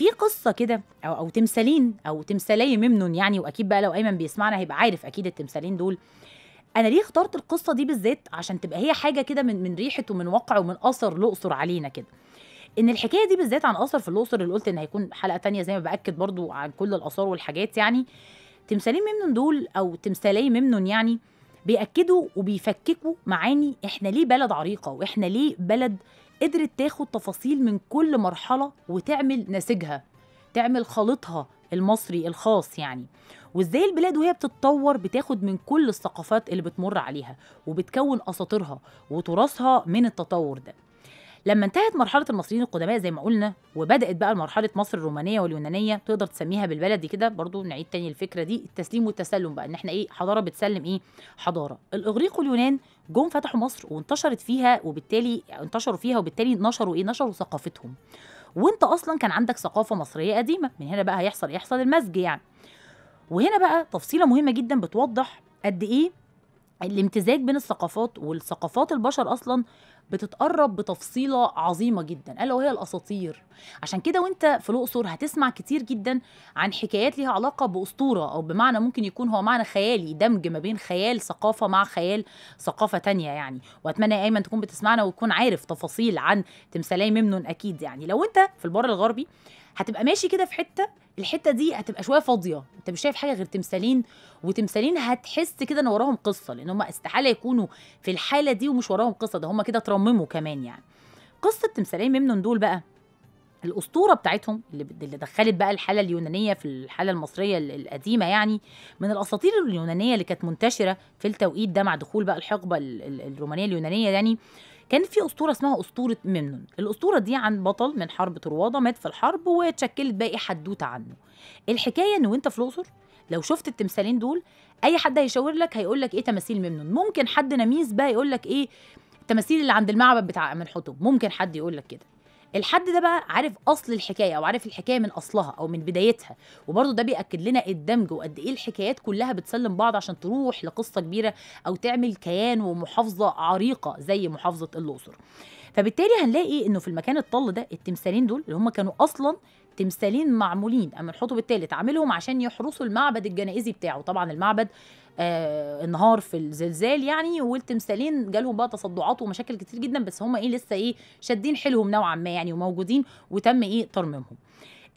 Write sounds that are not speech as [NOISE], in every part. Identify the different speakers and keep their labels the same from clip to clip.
Speaker 1: في قصه كده او او تمثالين او تمثالي ممنون يعني واكيد بقى لو ايمن بيسمعنا هيبقى عارف اكيد التمثالين دول انا ليه اخترت القصه دي بالذات عشان تبقى هي حاجه كده من من ريحه ومن وقع ومن اثر الاقصر علينا كده ان الحكايه دي بالذات عن اثر في الاقصر اللي قلت ان هيكون حلقه تانية زي ما باكد برضو عن كل الاثار والحاجات يعني تمثالين ممنون دول او تمثالي ممنون يعني بياكدوا وبيفككوا معاني احنا ليه بلد عريقه واحنا ليه بلد قدرت تاخد تفاصيل من كل مرحله وتعمل نسيجها تعمل خليطها المصري الخاص يعني وازاي البلاد وهي بتتطور بتاخد من كل الثقافات اللي بتمر عليها وبتكون اساطيرها وتراثها من التطور ده لما انتهت مرحله المصريين القدماء زي ما قلنا وبدات بقى مرحله مصر الرومانيه واليونانيه تقدر تسميها بالبلدي كده برضو نعيد تاني الفكره دي التسليم والتسلم بقى ان احنا ايه حضاره بتسلم ايه حضاره الاغريق واليونان جم فتحوا مصر وانتشرت فيها وبالتالي انتشروا فيها وبالتالي نشروا ايه نشروا ثقافتهم وانت اصلا كان عندك ثقافه مصريه قديمه من هنا بقى هيحصل يحصل المزج يعني وهنا بقى تفصيله مهمه جدا بتوضح قد ايه الامتزاج بين الثقافات والثقافات البشر اصلا بتتقرب بتفصيله عظيمه جدا الا وهي الاساطير عشان كده وانت في الاقصر هتسمع كتير جدا عن حكايات ليها علاقه باسطوره او بمعنى ممكن يكون هو معنى خيالي دمج ما بين خيال ثقافه مع خيال ثقافه تانية يعني واتمنى يا ايمن تكون بتسمعنا وتكون عارف تفاصيل عن تمثالي ممنون اكيد يعني لو انت في البر الغربي هتبقى ماشي كده في حته الحته دي هتبقى شويه فاضيه انت مش شايف حاجه غير تمثالين وتمثالين هتحس كده ان وراهم قصه لان هم استحاله يكونوا في الحاله دي ومش وراهم قصه ده هم كده وصممه كمان يعني قصه تمثالي ممنون دول بقى الاسطوره بتاعتهم اللي اللي دخلت بقى الحاله اليونانيه في الحاله المصريه القديمه يعني من الاساطير اليونانيه اللي كانت منتشره في التوقيت ده مع دخول بقى الحقبه الرومانيه اليونانيه يعني كان في اسطوره اسمها اسطوره ممنون الاسطوره دي عن بطل من حرب طروادة مات في الحرب واتشكلت باقي إيه حدوته عنه الحكايه ان وانت في الاقصر لو شفت التمثالين دول اي حد هيشاور لك هيقول لك ايه تماثيل ممنون ممكن حد نميز بقى يقول لك ايه التماثيل اللي عند المعبد بتاع من ممكن حد يقول لك كده الحد ده بقى عارف اصل الحكايه او عارف الحكايه من اصلها او من بدايتها وبرضه ده بياكد لنا الدمج وقد ايه الحكايات كلها بتسلم بعض عشان تروح لقصه كبيره او تعمل كيان ومحافظه عريقه زي محافظه الاقصر فبالتالي هنلاقي انه في المكان الطل ده التمثالين دول اللي هم كانوا اصلا تمثالين معمولين اما الحطب الثالث عاملهم عشان يحرسوا المعبد الجنائزي بتاعه طبعا المعبد آه انهار في الزلزال يعني والتمثالين جالهم بقى تصدعات ومشاكل كتير جدا بس هم ايه لسه ايه شادين حيلهم نوعا ما يعني وموجودين وتم ايه ترميمهم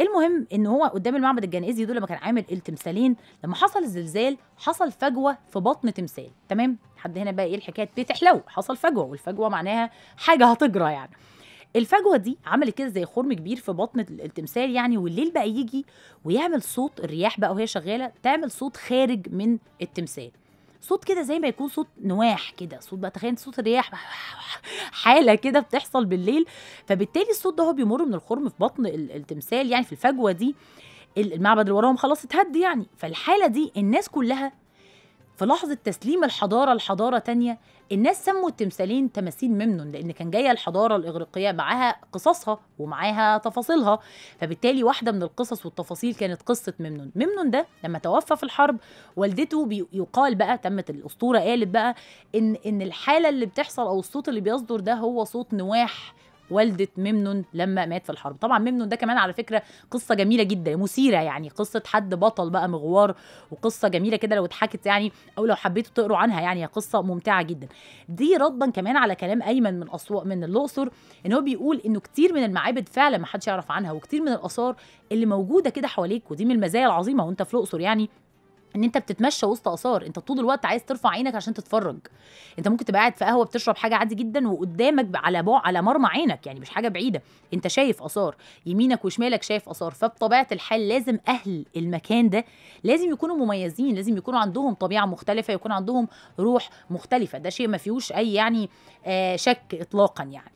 Speaker 1: المهم ان هو قدام المعبد الجنائزي دول لما كان عامل التمثالين لما حصل الزلزال حصل فجوه في بطن تمثال تمام حد هنا بقى ايه الحكايه بتحلو حصل فجوه والفجوه معناها حاجه هتجرى يعني الفجوه دي عملت كده زي خرم كبير في بطن التمثال يعني والليل بقى يجي ويعمل صوت الرياح بقى وهي شغاله تعمل صوت خارج من التمثال صوت كده زي ما يكون صوت نواح كده صوت بقى تخيل صوت الرياح [LAUGHS] حاله كده بتحصل بالليل فبالتالي الصوت ده هو بيمر من الخرم في بطن التمثال يعني في الفجوه دي المعبد اللي وراهم خلاص اتهد يعني فالحاله دي الناس كلها في لحظة تسليم الحضارة لحضارة تانية الناس سموا التمثالين تماثيل ممنون لأن كان جاية الحضارة الإغريقية معاها قصصها ومعاها تفاصيلها فبالتالي واحدة من القصص والتفاصيل كانت قصة ممنون ممنون ده لما توفى في الحرب والدته بيقال بقى تمت الأسطورة قالت بقى إن إن الحالة اللي بتحصل أو الصوت اللي بيصدر ده هو صوت نواح والده ممنون لما مات في الحرب طبعا ممنون ده كمان على فكره قصه جميله جدا مثيره يعني قصه حد بطل بقى مغوار وقصه جميله كده لو اتحكت يعني او لو حبيتوا تقروا عنها يعني قصه ممتعه جدا دي ردا كمان على كلام ايمن من اسوان من الاقصر ان هو بيقول انه كتير من المعابد فعلا ما حدش يعرف عنها وكتير من الاثار اللي موجوده كده حواليك ودي من المزايا العظيمه وانت في الاقصر يعني ان انت بتتمشى وسط اثار انت طول الوقت عايز ترفع عينك عشان تتفرج انت ممكن تبقى قاعد في قهوه بتشرب حاجه عادي جدا وقدامك على بوع على مرمى عينك يعني مش حاجه بعيده انت شايف اثار يمينك وشمالك شايف اثار فبطبيعه الحال لازم اهل المكان ده لازم يكونوا مميزين لازم يكونوا عندهم طبيعه مختلفه يكون عندهم روح مختلفه ده شيء ما فيهوش اي يعني آه شك اطلاقا يعني